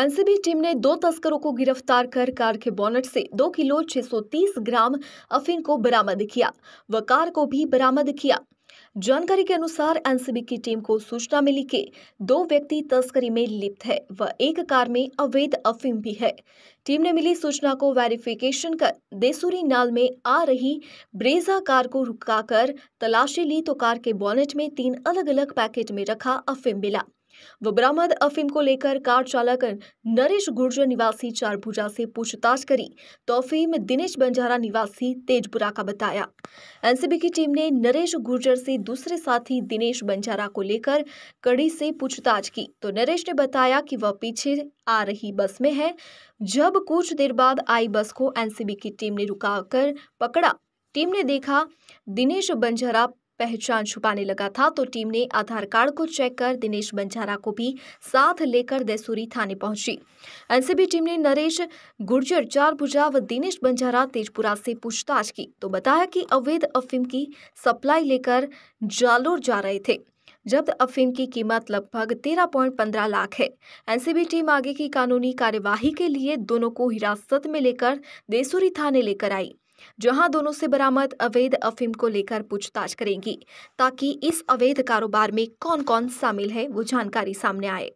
NCB team ने दो तस्करों को गिरफ्तार कर कार के बोनट से दो किलो 630 ग्राम अफीम को बरामद किया व कार को भी बरामद किया जानकारी के अनुसार एनसीबी की टीम को सूचना मिली कि दो व्यक्ति तस्करी में लिप्त है व एक कार में अवैध अफीम भी है टीम ने मिली सूचना को वेरिफिकेशन कर देसूरी नाल में आ रही ब्रेजा कार को रुकाकर तलाशी ली तो कार के बॉनेट में तीन अलग अलग पैकेट में रखा अफीम मिला व बरामद अफीम को लेकर कार चालक नरेश गुर्जर निवासी चारभुजा से पूछताछ करी तो अफीम दिनेश बंजारा निवासी तेजपुरा का बताया एनसीबी की टीम ने नरेश गुर्जर से दूसरे साथी दिनेश बंजारा को लेकर कड़ी से पूछताछ की तो नरेश ने बताया कि वह पीछे आ रही बस में है जब कुछ देर बाद आई बस को एनसीबी की टीम ने रुका पकड़ा टीम ने देखा दिनेश बंजारा पहचान छुपाने लगा था तो टीम ने आधार कार्ड को चेक कर दिनेश बंजारा को भी साथ लेकर देसूरी थाने पहुंची एनसीबी टीम ने नरेश गुर्जर चारभुजा व दिनेश बंजारा तेजपुरा से पूछताछ की तो बताया कि अवैध अफीम की सप्लाई लेकर जालोर जा रहे थे जब्त अफीम की कीमत लगभग तेरह पॉइंट पंद्रह लाख है एनसीबी टीम आगे की कानूनी कार्यवाही के लिए दोनों को हिरासत में लेकर देसूरी थाने लेकर आई जहां दोनों से बरामद अवैध अफीम को लेकर पूछताछ करेंगी ताकि इस अवैध कारोबार में कौन कौन शामिल है वो जानकारी सामने आए